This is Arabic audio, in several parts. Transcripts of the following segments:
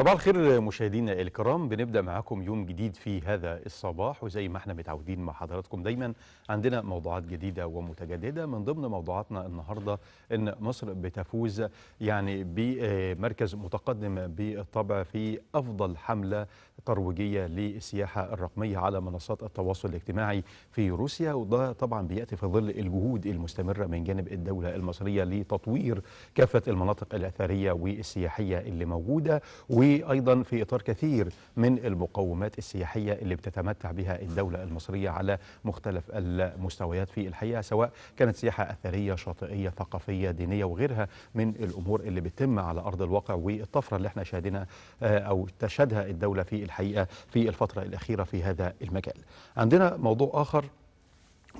صباح الخير مشاهدينا الكرام بنبدا معاكم يوم جديد في هذا الصباح وزي ما احنا متعودين مع حضراتكم دايما عندنا موضوعات جديده ومتجدده من ضمن موضوعاتنا النهارده ان مصر بتفوز يعني بمركز متقدم بالطبع في افضل حمله ترويجية للسياحة الرقمية على منصات التواصل الاجتماعي في روسيا وده طبعا بيأتي في ظل الجهود المستمرة من جانب الدولة المصرية لتطوير كافة المناطق الأثرية والسياحية اللي موجودة وأيضا في إطار كثير من المقومات السياحية اللي بتتمتع بها الدولة المصرية على مختلف المستويات في الحقيقة سواء كانت سياحة أثرية شاطئية ثقافية دينية وغيرها من الأمور اللي بتتم على أرض الواقع والطفرة اللي احنا شاهدنا آه، أو تشهدها الدولة في الحقيقة في الفترة الأخيرة في هذا المجال عندنا موضوع آخر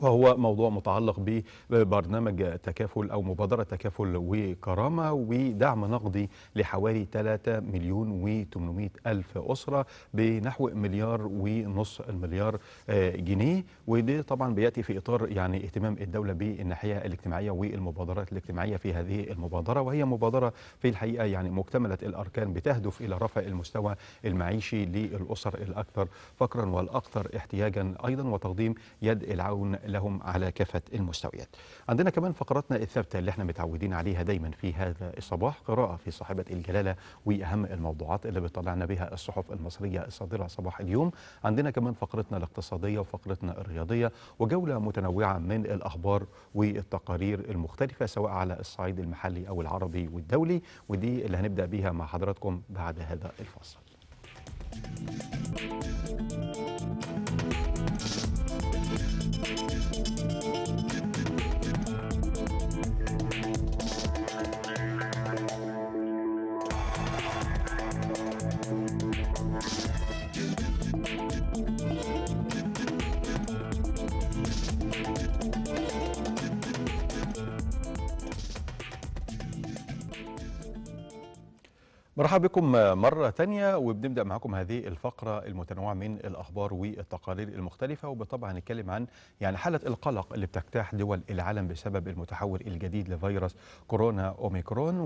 وهو موضوع متعلق ببرنامج تكافل أو مبادرة تكافل وكرامة ودعم نقدي لحوالي 3 مليون و800 ألف أسرة بنحو مليار ونص المليار آه، جنيه وده طبعا بيأتي في إطار يعني اهتمام الدولة بالناحية الاجتماعية والمبادرات الاجتماعية في هذه المبادرة وهي مبادرة في الحقيقة يعني مكتملة الأركان بتهدف إلى رفع المستوى المعيشي للأسر الأكثر فقرا والأكثر احتياجا أيضا وتقديم يد العون لهم على كافة المستويات عندنا كمان فقراتنا الثابتة اللي احنا متعودين عليها دايما في هذا الصباح قراءة في صاحبة الجلالة وأهم الموضوعات اللي بتطلعنا بها الصحف المصرية الصادرة صباح اليوم عندنا كمان فقرتنا الاقتصادية وفقرتنا الرياضية وجولة متنوعة من الأخبار والتقارير المختلفة سواء على الصعيد المحلي أو العربي والدولي ودي اللي هنبدأ بها مع حضراتكم بعد هذا الفاصل مرحبا بكم مرة تانية وبنبدأ معكم هذه الفقرة المتنوعة من الأخبار والتقارير المختلفة وبالطبع هنتكلم عن يعني حالة القلق اللي بتجتاح دول العالم بسبب المتحول الجديد لفيروس كورونا أوميكرون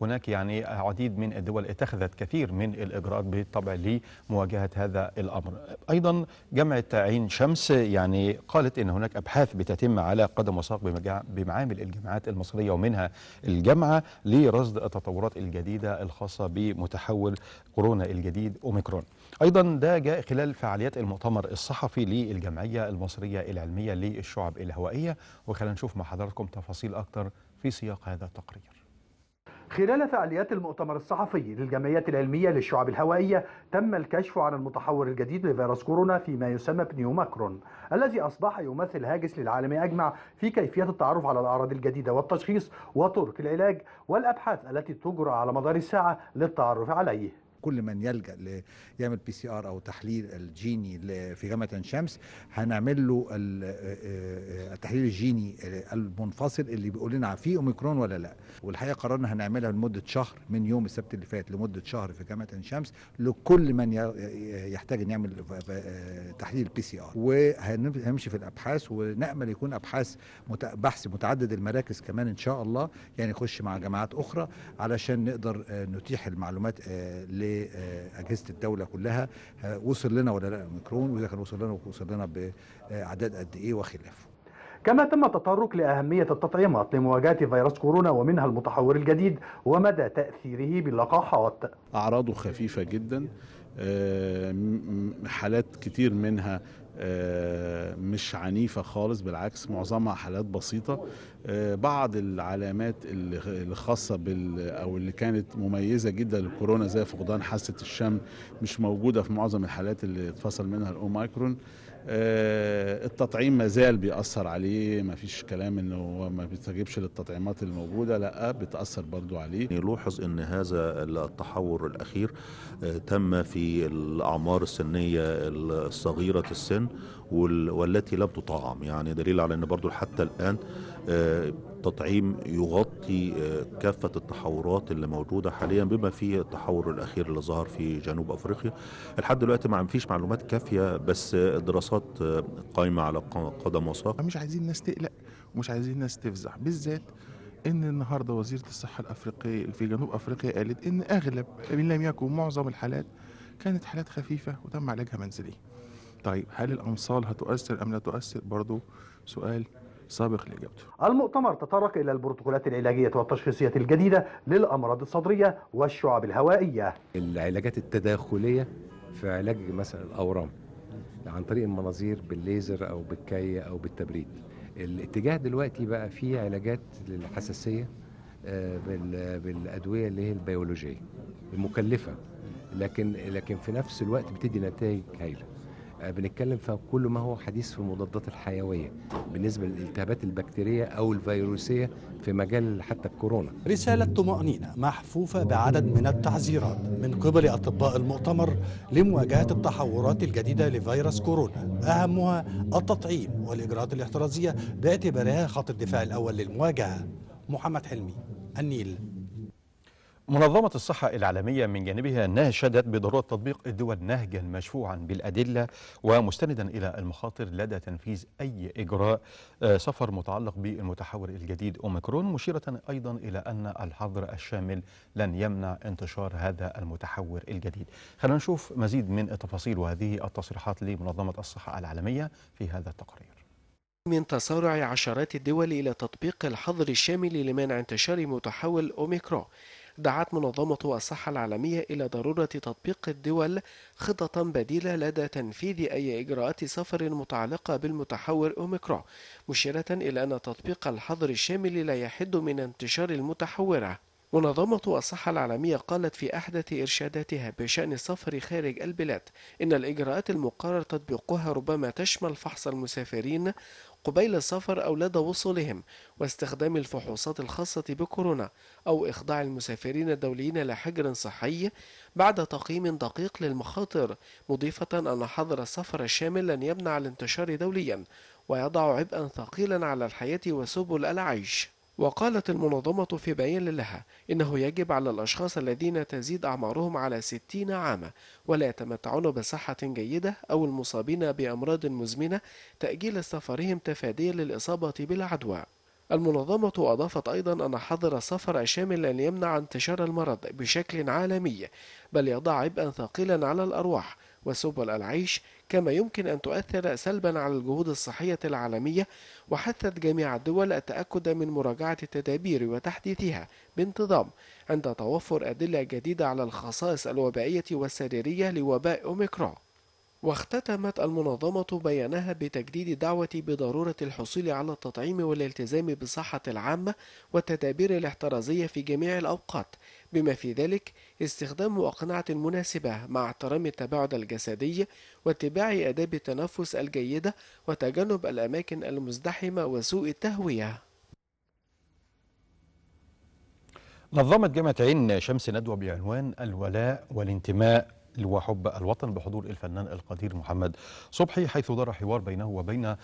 وهناك يعني عديد من الدول اتخذت كثير من الإجراءات بالطبع لمواجهة هذا الأمر أيضا جامعة عين شمس يعني قالت أن هناك أبحاث بتتم على قدم وساق بمعامل الجامعات المصرية ومنها الجامعة لرصد التطورات الجديدة الخاصة بمتحول كورونا الجديد أوميكرون أيضا ده جاء خلال فعاليات المؤتمر الصحفي للجمعية المصرية العلمية للشعب الهوائية وخلينا نشوف مع حضراتكم تفاصيل أكتر في سياق هذا التقرير خلال فعاليات المؤتمر الصحفي للجمعية العلمية للشعب الهوائية تم الكشف عن المتحور الجديد لفيروس كورونا فيما يسمى بنيوماكرون الذي أصبح يمثل هاجس للعالم أجمع في كيفية التعرف على الأعراض الجديدة والتشخيص وطرق العلاج والأبحاث التي تجرى على مدار الساعة للتعرف عليه كل من يلجا ليعمل بي سي ار او تحليل الجيني في جامعه عين شمس هنعمل له آه، آه، التحليل الجيني المنفصل اللي بيقول لنا فيه اوميكرون ولا لا والحقيقه قررنا هنعملها لمده شهر من يوم السبت اللي فات لمده شهر في جامعه عين شمس لكل من آه، يحتاج ان يعمل تحليل بي سي ار وهنمشي في الابحاث ونامل يكون ابحاث بحث متعدد المراكز كمان ان شاء الله يعني يخش مع جامعات اخرى علشان نقدر نتيح المعلومات ل لاجهزه الدوله كلها آه، وصل لنا ولا لا اوميكرون واذا كان وصل لنا وصل لنا باعداد قد ايه وخلافه كما تم التطرق لأهمية التطعيمات لمواجهة فيروس كورونا ومنها المتحور الجديد ومدى تأثيره باللقاحات أعراضه خفيفة جدا آه، حالات كتير منها آه، مش عنيفة خالص بالعكس معظمها حالات بسيطة آه، بعض العلامات الخاصة بال أو اللي كانت مميزة جدا للكورونا زي فقدان حاسة الشم مش موجودة في معظم الحالات اللي اتفصل منها الأوميكرون آه، التطعيم ما زال بيأثر عليه ما فيش كلام انه ما بيستجيبش للتطعيمات الموجودة لا بتأثر برضو عليه نلاحظ ان هذا التحور الاخير آه، تم في الاعمار السنية الصغيرة السن والتي لم تطعم يعني دليل على ان برضو حتى الان آه، تطعيم يغطي آه، كافة التحورات اللي موجودة حاليا بما فيه التحور الأخير اللي ظهر في جنوب أفريقيا لحد دلوقتي ما فيش معلومات كافية بس الدراسات آه، قائمة على قدم وساق مش عايزين الناس تقلق ومش عايزين الناس تفزع بالذات ان النهارده وزيره الصحه الافريقيه في جنوب افريقيا قالت ان اغلب ان لم يكن معظم الحالات كانت حالات خفيفه وتم علاجها منزلي. طيب هل الامصال هتؤثر ام لا تؤثر برضه سؤال سابق لإجابته المؤتمر تطرق إلى البروتوكولات العلاجية والتشخيصية الجديدة للأمراض الصدرية والشعب الهوائية العلاجات التداخلية في علاج مثلا الأورام عن طريق المناظير بالليزر أو بالكي أو بالتبريد الاتجاه دلوقتي بقى فيه علاجات للحساسية آه، بالأدوية اللي هي البيولوجية المكلفة لكن لكن في نفس الوقت بتدي نتائج هايله آه، بنتكلم في كل ما هو حديث في المضادات الحيويه بالنسبه للالتهابات البكتيريه او الفيروسيه في مجال حتى الكورونا. رساله طمانينه محفوفه بعدد من التحذيرات من قبل اطباء المؤتمر لمواجهه التحورات الجديده لفيروس كورونا، اهمها التطعيم والاجراءات الاحترازيه باعتبارها خط الدفاع الاول للمواجهه. محمد حلمي النيل منظمة الصحة العالمية من جانبها ناشدت بضرورة تطبيق الدول نهجا مشفوعا بالأدلة ومستندا إلى المخاطر لدى تنفيذ أي إجراء آه، سفر متعلق بالمتحور الجديد أوميكرون مشيرة أيضا إلى أن الحظر الشامل لن يمنع انتشار هذا المتحور الجديد خلينا نشوف مزيد من التفاصيل وهذه التصريحات لمنظمة الصحة العالمية في هذا التقرير من تسارع عشرات الدول إلى تطبيق الحظر الشامل لمنع انتشار متحول أوميكرون دعت منظمة الصحة العالمية إلى ضرورة تطبيق الدول خططا بديلة لدى تنفيذ أي إجراءات سفر متعلقة بالمتحور أوميكرون مشيرة إلى أن تطبيق الحظر الشامل لا يحد من انتشار المتحورة منظمة الصحة العالمية قالت في أحدث إرشاداتها بشأن السفر خارج البلاد إن الإجراءات المقرر تطبيقها ربما تشمل فحص المسافرين قبيل السفر أولاد وصولهم واستخدام الفحوصات الخاصة بكورونا أو إخضاع المسافرين الدوليين لحجر صحي بعد تقييم دقيق للمخاطر مضيفة أن حظر السفر الشامل لن يمنع الانتشار دوليا ويضع عبئا ثقيلا على الحياة وسبل العيش وقالت المنظمة في بيان لها إنه يجب على الأشخاص الذين تزيد أعمارهم على 60 عاما ولا يتمتعون بصحة جيدة أو المصابين بأمراض مزمنة تأجيل سفرهم تفاديا للإصابة بالعدوى المنظمة أضافت أيضا أن حظر السفر الشامل لن يمنع انتشار المرض بشكل عالمي بل يضع عبئا ثقيلا على الأرواح وسبل العيش كما يمكن أن تؤثر سلبا على الجهود الصحية العالمية وحثت جميع الدول التأكد من مراجعة التدابير وتحديثها بانتظام عند توفر أدلة جديدة على الخصائص الوبائية والسريرية لوباء أوميكرون واختتمت المنظمة بيانها بتجديد دعوة بضرورة الحصول على التطعيم والالتزام بالصحة العامة والتدابير الاحترازية في جميع الأوقات بما في ذلك استخدام أقنعة مناسبة مع احترام التباعد الجسدي واتباع آداب التنفس الجيدة وتجنب الأماكن المزدحمة وسوء التهوية نظمت جامعة عين شمس ندوة بعنوان الولاء والانتماء وحب الوطن بحضور الفنان القدير محمد صبحي حيث دار حوار بينه وبين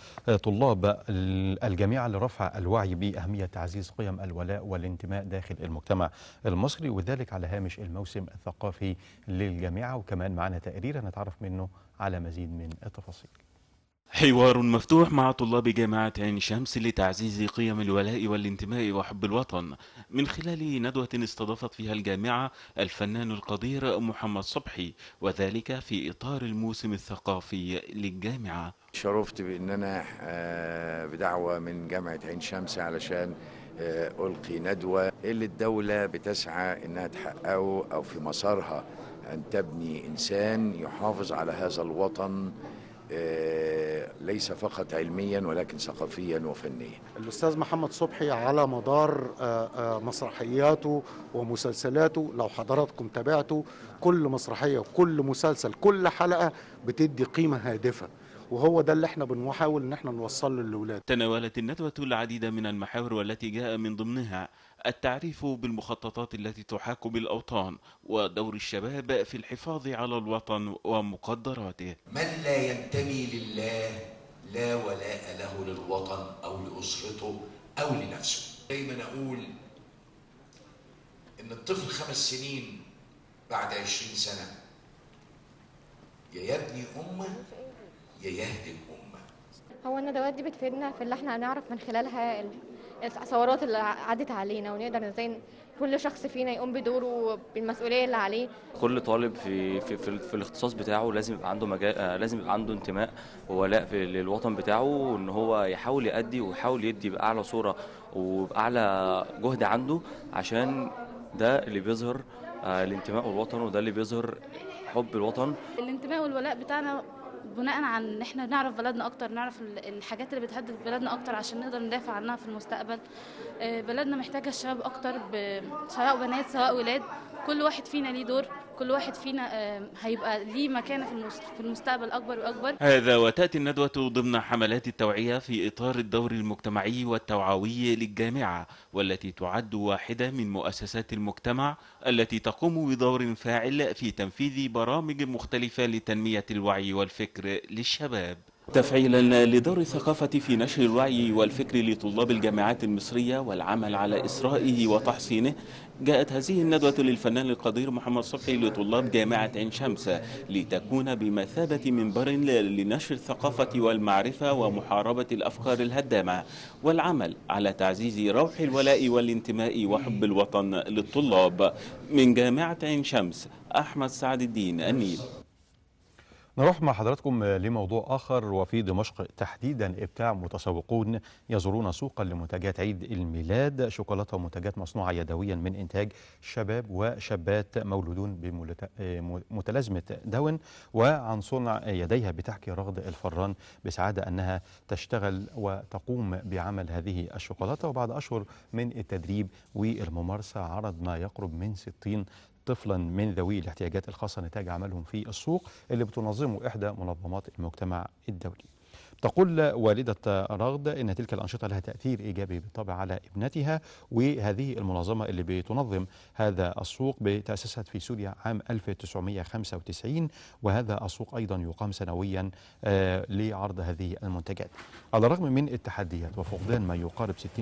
طلاب الجامعة لرفع الوعي بأهمية تعزيز قيم الولاء والانتماء داخل المجتمع المصري وذلك على هامش الموسم الثقافي للجامعة وكمان معنا تقرير هنتعرف منه على مزيد من التفاصيل حوار مفتوح مع طلاب جامعة عين شمس لتعزيز قيم الولاء والانتماء وحب الوطن من خلال ندوة استضافت فيها الجامعة الفنان القدير محمد صبحي وذلك في إطار الموسم الثقافي للجامعة شرفت بأن أنا آه، بدعوة من جامعة عين شمس علشان آه، ألقي ندوة اللي الدولة بتسعى أنها تحققه أو في مسارها أن تبني إنسان يحافظ على هذا الوطن آه، ليس فقط علميا ولكن ثقافيا وفنيا الأستاذ محمد صبحي على مدار آه، آه، مسرحياته ومسلسلاته لو حضراتكم تابعتوا كل مسرحية وكل مسلسل كل حلقة بتدي قيمة هادفة وهو ده اللي احنا بنحاول ان احنا نوصله للاولاد تناولت الندوه العديد من المحاور والتي جاء من ضمنها التعريف بالمخططات التي تحاك بالاوطان ودور الشباب في الحفاظ على الوطن ومقدراته من لا ينتمي لله لا ولاء له للوطن او لاسرته او لنفسه دايما اقول ان الطفل خمس سنين بعد عشرين سنه يا ابني امه يهدي الامه هو الندوات دي بتفيدنا في اللي احنا هنعرف من خلالها الثورات اللي عدت علينا ونقدر ازاي كل شخص فينا يقوم بدوره بالمسؤوليه اللي عليه كل طالب في في في, في الاختصاص بتاعه لازم يبقى عنده مجال آه، لازم يبقى عنده انتماء وولاء للوطن بتاعه وان هو يحاول يأدي ويحاول يدي باعلى صوره وباعلى جهد عنده عشان ده اللي بيظهر آه، الانتماء والوطن وده اللي بيظهر حب الوطن الانتماء والولاء بتاعنا بناء عن ان احنا نعرف بلدنا اكتر نعرف الحاجات اللي بتهدد بلدنا اكتر عشان نقدر ندافع عنها في المستقبل آه، بلدنا محتاجه الشباب اكتر سواء بنات سواء ولاد كل واحد فينا ليه دور كل واحد فينا هيبقى ليه مكانه في المستقبل اكبر واكبر هذا وتاتي الندوه ضمن حملات التوعيه في اطار الدور المجتمعي والتوعوي للجامعه والتي تعد واحده من مؤسسات المجتمع التي تقوم بدور فاعل في تنفيذ برامج مختلفه لتنميه الوعي والفكر للشباب تفعيلا لدور الثقافة في نشر الوعي والفكر لطلاب الجامعات المصرية والعمل على إسرائه وتحصينه جاءت هذه الندوة للفنان القدير محمد صبحي لطلاب جامعة عين شمس لتكون بمثابة منبر لنشر الثقافة والمعرفة ومحاربة الأفكار الهدامة والعمل على تعزيز روح الولاء والانتماء وحب الوطن للطلاب من جامعة عين شمس أحمد سعد الدين النيل نروح مع حضراتكم لموضوع آخر وفي دمشق تحديدا إبتاع متسوقون يزورون سوقا لمنتجات عيد الميلاد شوكولاتة ومنتجات مصنوعة يدويا من إنتاج شباب وشابات مولودون بمتلازمة داون وعن صنع يديها بتحكي رغد الفران بسعادة أنها تشتغل وتقوم بعمل هذه الشوكولاتة وبعد أشهر من التدريب والممارسة عرض ما يقرب من 60 طفلا من ذوي الاحتياجات الخاصة نتاج عملهم في السوق اللي بتنظمه إحدى منظمات المجتمع الدولي تقول والدة رغد إن تلك الأنشطة لها تأثير إيجابي بالطبع على ابنتها وهذه المنظمة اللي بتنظم هذا السوق تأسست في سوريا عام 1995 وهذا السوق أيضا يقام سنويا آه، لعرض هذه المنتجات على الرغم من التحديات وفقدان ما يقارب 60%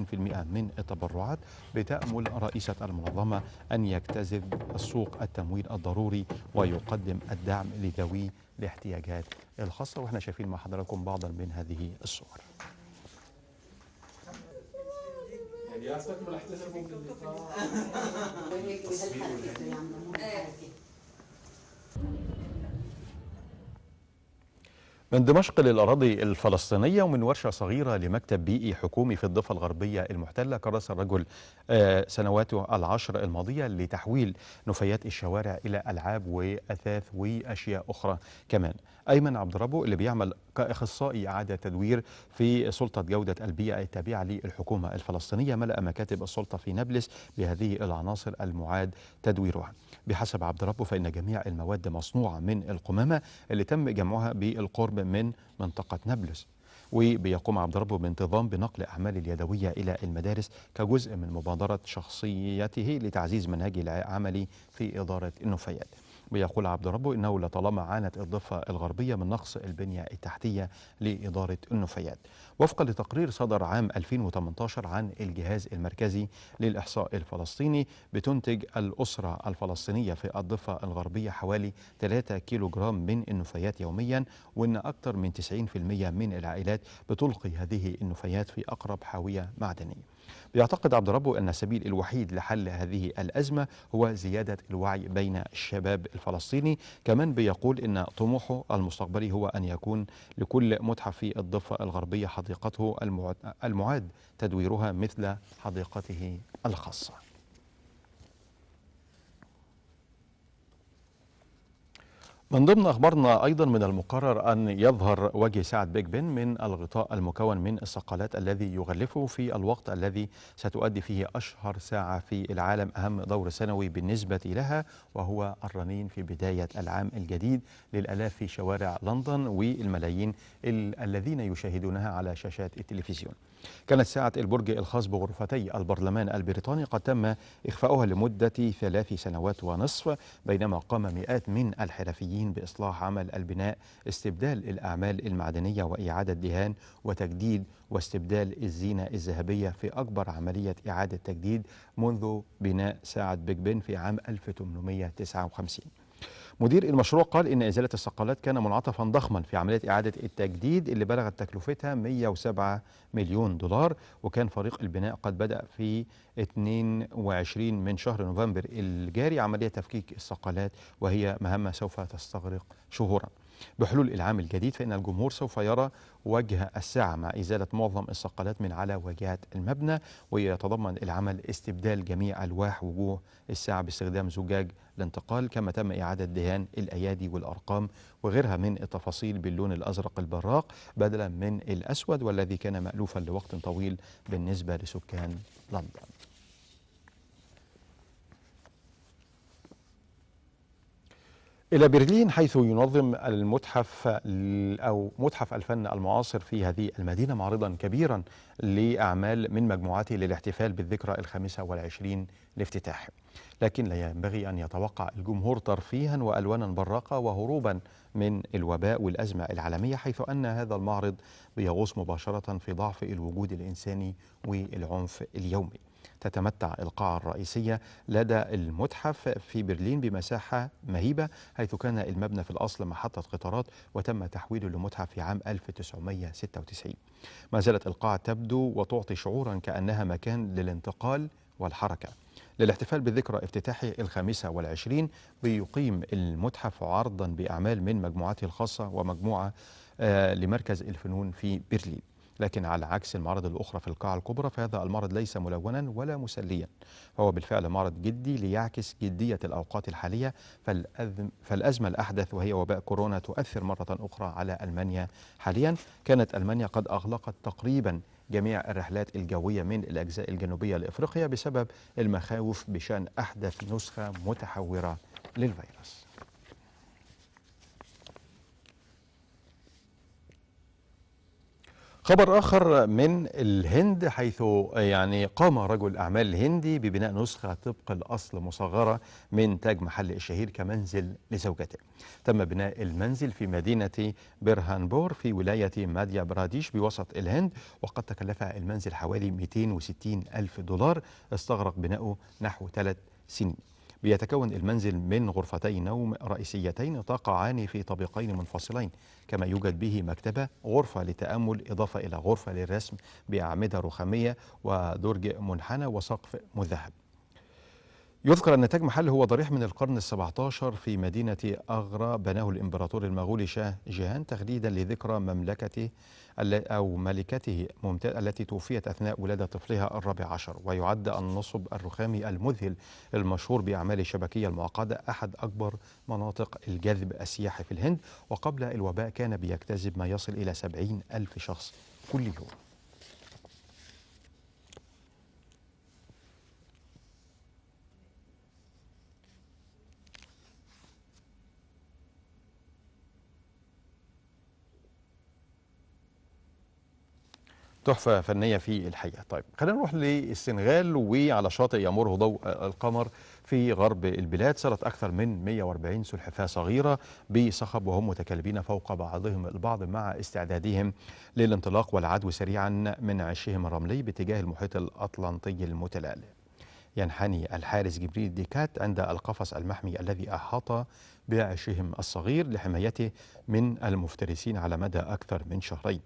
من التبرعات بتأمل رئيسة المنظمة أن يجتذب السوق التمويل الضروري ويقدم الدعم لذوي الاحتياجات الخاصة وإحنا شايفين مع حضراتكم بعضا من هذه الصور يعني من دمشق للأراضي الفلسطينية ومن ورشة صغيرة لمكتب بيئي حكومي في الضفة الغربية المحتلة كرس الرجل آه، سنواته العشر الماضية لتحويل نفايات الشوارع إلى ألعاب وأثاث وأشياء أخرى كمان أيمن عبد ربه اللي بيعمل كاخصائي اعاده تدوير في سلطه جوده البيئه التابعه للحكومه الفلسطينيه ملا مكاتب السلطه في نابلس بهذه العناصر المعاد تدويرها بحسب عبد ربه فان جميع المواد مصنوعه من القمامه اللي تم جمعها بالقرب من منطقه نابلس وبيقوم عبد ربه بانتظام بنقل أعمال اليدوية إلى المدارس كجزء من مبادرة شخصيته لتعزيز منهجه العملي في إدارة النفايات ويقول عبد ربه إنه لطالما عانت الضفة الغربية من نقص البنية التحتية لإدارة النفايات وفقا لتقرير صدر عام 2018 عن الجهاز المركزي للإحصاء الفلسطيني بتنتج الأسرة الفلسطينية في الضفة الغربية حوالي 3 كيلوغرام من النفايات يوميا وإن أكثر من 90% من العائلات بتلقي هذه النفايات في أقرب حاوية معدنية بيعتقد عبد ربه أن السبيل الوحيد لحل هذه الأزمة هو زيادة الوعي بين الشباب الفلسطيني كمان بيقول أن طموحه المستقبلي هو أن يكون لكل متحف في الضفة الغربية حديقته المعاد تدويرها مثل حديقته الخاصة من ضمن أخبارنا أيضا من المقرر أن يظهر وجه سعد بيج بن من الغطاء المكون من الصقلات الذي يغلفه في الوقت الذي ستؤدي فيه أشهر ساعة في العالم أهم دور سنوي بالنسبة لها وهو الرنين في بداية العام الجديد للألاف في شوارع لندن والملايين الذين يشاهدونها على شاشات التلفزيون كانت ساعة البرج الخاص بغرفتي البرلمان البريطاني قد تم إخفاؤها لمدة ثلاث سنوات ونصف بينما قام مئات من الحرفيين بإصلاح عمل البناء استبدال الأعمال المعدنية وإعادة دهان وتجديد واستبدال الزينة الذهبية في أكبر عملية إعادة تجديد منذ بناء ساعة بيج بن في عام 1859 مدير المشروع قال إن إزالة الصقلات كان منعطفا ضخما في عملية إعادة التجديد اللي بلغت تكلفتها 107 مليون دولار وكان فريق البناء قد بدأ في 22 من شهر نوفمبر الجاري عملية تفكيك الصقلات وهي مهمة سوف تستغرق شهورا بحلول العام الجديد فإن الجمهور سوف يرى وجه الساعة مع إزالة معظم الصقلات من على واجهات المبنى ويتضمن العمل استبدال جميع ألواح وجوه الساعة باستخدام زجاج الانتقال كما تم إعادة دهان الأيادي والأرقام وغيرها من التفاصيل باللون الأزرق البراق بدلا من الأسود والذي كان مألوفا لوقت طويل بالنسبة لسكان لندن إلى برلين حيث ينظم المتحف أو متحف الفن المعاصر في هذه المدينة معرضا كبيرا لأعمال من مجموعته للاحتفال بالذكرى الخامسة والعشرين لافتتاحه لكن لا ينبغي أن يتوقع الجمهور ترفيها وألوانا براقة وهروبا من الوباء والأزمة العالمية حيث أن هذا المعرض بيغوص مباشرة في ضعف الوجود الإنساني والعنف اليومي تتمتع القاعة الرئيسية لدى المتحف في برلين بمساحة مهيبة حيث كان المبنى في الأصل محطة قطارات وتم تحويله لمتحف في عام 1996 ما زالت القاعة تبدو وتعطي شعورا كأنها مكان للانتقال والحركة للاحتفال بالذكرى افتتاحه الخامسة والعشرين بيقيم المتحف عرضا بأعمال من مجموعته الخاصة ومجموعة آه، لمركز الفنون في برلين لكن على عكس المعارض الأخرى في القاعة الكبرى فهذا المعرض ليس ملونا ولا مسليا هو بالفعل معرض جدي ليعكس جدية الأوقات الحالية فالأزمة الأحدث وهي وباء كورونا تؤثر مرة أخرى على ألمانيا حاليا كانت ألمانيا قد أغلقت تقريبا جميع الرحلات الجوية من الأجزاء الجنوبية لإفريقيا بسبب المخاوف بشأن أحدث نسخة متحورة للفيروس خبر آخر من الهند حيث يعني قام رجل أعمال هندي ببناء نسخة طبق الأصل مصغرة من تاج محل الشهير كمنزل لزوجته تم بناء المنزل في مدينة برهانبور في ولاية ماديا براديش بوسط الهند وقد تكلف المنزل حوالي 260 ألف دولار استغرق بناؤه نحو ثلاث سنين بيتكون المنزل من غرفتي نوم رئيسيتين تقعان في طابقين منفصلين كما يوجد به مكتبة غرفة للتأمل إضافة إلى غرفة للرسم بأعمدة رخامية ودرج منحنى وسقف مذهب يذكر أن تاج محل هو ضريح من القرن عشر في مدينة أغرى بناه الإمبراطور المغولي شاه جيهان تغليدا لذكرى مملكته أو ملكته ممتاز التي توفيت أثناء ولادة طفلها الرابع عشر ويعد النصب الرخامي المذهل المشهور بأعمال الشبكية المعقدة أحد أكبر مناطق الجذب السياحي في الهند وقبل الوباء كان بيجتذب ما يصل إلى سبعين ألف شخص كل يوم تحفه فنيه في الحقيقه طيب خلينا نروح للسنغال وعلى شاطئ يمره ضوء القمر في غرب البلاد صارت اكثر من 140 سلحفاه صغيره بصخب وهم متكالبين فوق بعضهم البعض مع استعدادهم للانطلاق والعدو سريعا من عشهم الرملي باتجاه المحيط الاطلنطي المتلال ينحني الحارس جبريل ديكات عند القفص المحمي الذي أحاط بعشهم الصغير لحمايته من المفترسين على مدى أكثر من شهرين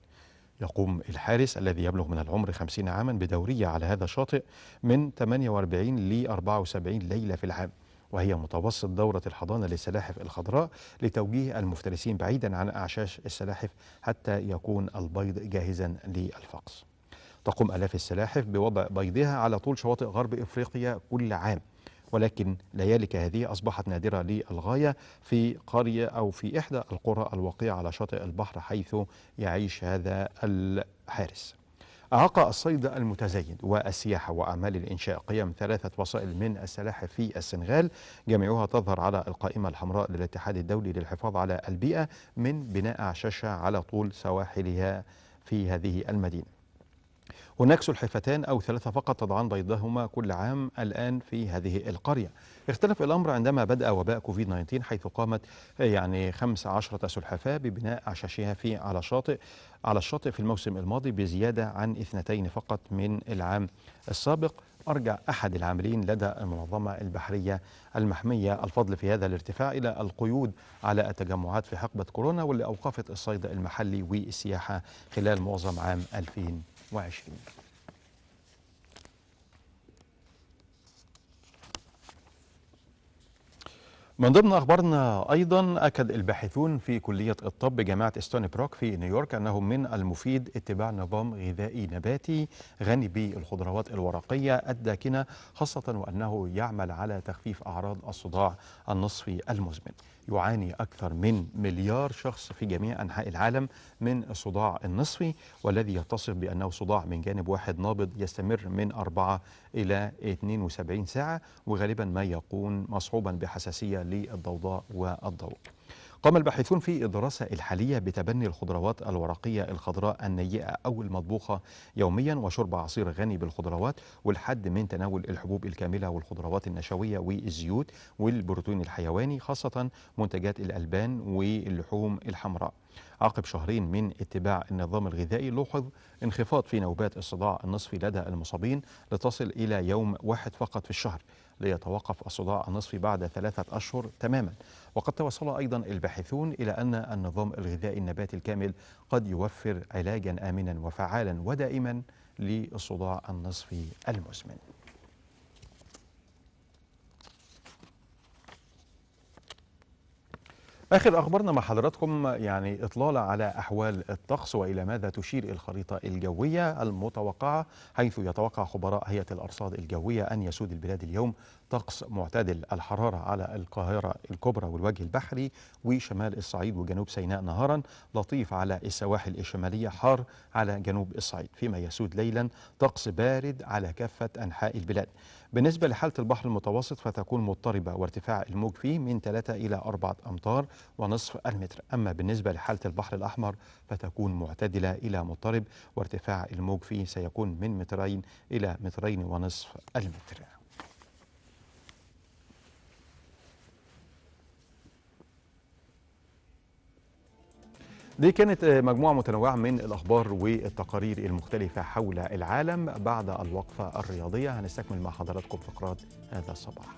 يقوم الحارس الذي يبلغ من العمر 50 عاما بدورية على هذا الشاطئ من 48 ل 74 ليلة في العام وهي متوسط دورة الحضانة للسلاحف الخضراء لتوجيه المفترسين بعيدا عن أعشاش السلاحف حتى يكون البيض جاهزا للفقس تقوم ألاف السلاحف بوضع بيضها على طول شواطئ غرب إفريقيا كل عام ولكن ليالك هذه أصبحت نادرة للغاية في قرية أو في إحدى القرى الواقعة على شاطئ البحر حيث يعيش هذا الحارس أعاق الصيد المتزايد والسياحة وأعمال الإنشاء قيم ثلاثة وسائل من السلاحف في السنغال جميعها تظهر على القائمة الحمراء للاتحاد الدولي للحفاظ على البيئة من بناء عشاشة على طول سواحلها في هذه المدينة هناك سلحفتان أو ثلاثة فقط تضعان بيضهما كل عام الآن في هذه القرية اختلف الأمر عندما بدأ وباء كوفيد 19 حيث قامت يعني 15 سلحفاة ببناء عشاشها في على الشاطئ على الشاطئ في الموسم الماضي بزيادة عن اثنتين فقط من العام السابق أرجع أحد العاملين لدى المنظمة البحرية المحمية الفضل في هذا الارتفاع إلى القيود على التجمعات في حقبة كورونا واللي أوقفت الصيد المحلي والسياحة خلال معظم عام 2020 وعشرين من ضمن أخبارنا أيضا أكد الباحثون في كلية الطب بجامعة ستوني بروك في نيويورك أنه من المفيد اتباع نظام غذائي نباتي غني بالخضروات الورقية الداكنة خاصة وأنه يعمل على تخفيف أعراض الصداع النصفي المزمن يعاني أكثر من مليار شخص في جميع أنحاء العالم من الصداع النصفي والذي يتصف بأنه صداع من جانب واحد نابض يستمر من 4 إلى 72 ساعة وغالبا ما يكون مصحوبا بحساسية للضوضاء والضوء قام الباحثون في الدراسة الحالية بتبني الخضروات الورقية الخضراء النيئة أو المطبوخة يوميا وشرب عصير غني بالخضروات والحد من تناول الحبوب الكاملة والخضروات النشوية والزيوت والبروتين الحيواني خاصة منتجات الألبان واللحوم الحمراء عقب شهرين من اتباع النظام الغذائي لوحظ انخفاض في نوبات الصداع النصفي لدى المصابين لتصل إلى يوم واحد فقط في الشهر ليتوقف الصداع النصفي بعد ثلاثة أشهر تماما وقد توصل أيضا الباحثون إلى أن النظام الغذائي النباتي الكامل قد يوفر علاجا آمنا وفعالا ودائما للصداع النصفي المزمن آخر أخبارنا مع حضراتكم يعني إطلالة على أحوال الطقس وإلى ماذا تشير الخريطة الجوية المتوقعة حيث يتوقع خبراء هيئة الأرصاد الجوية أن يسود البلاد اليوم طقس معتدل الحرارة على القاهرة الكبرى والوجه البحري وشمال الصعيد وجنوب سيناء نهارا لطيف على السواحل الشمالية حار على جنوب الصعيد فيما يسود ليلا طقس بارد على كافة أنحاء البلاد بالنسبة لحالة البحر المتوسط فتكون مضطربة وارتفاع الموج فيه من 3 إلى 4 أمتار ونصف المتر أما بالنسبة لحالة البحر الأحمر فتكون معتدلة إلى مضطرب وارتفاع الموج فيه سيكون من مترين إلى مترين ونصف المتر دي كانت آه، مجموعة متنوعة من الأخبار والتقارير المختلفة حول العالم بعد الوقفة الرياضية هنستكمل مع حضراتكم فقرات هذا الصباح